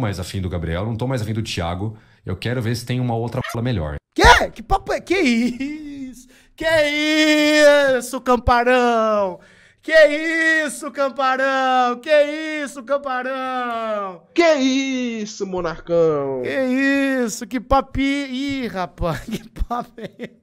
mais afim do Gabriel, não tô mais afim do Thiago. Eu quero ver se tem uma outra bola melhor. Que? Que papo é? Que isso? Que isso, Camparão? Que isso, Camparão? Que isso, Camparão? Que isso, Monarcão? Que isso? Que papi... Ih, rapaz, que papo é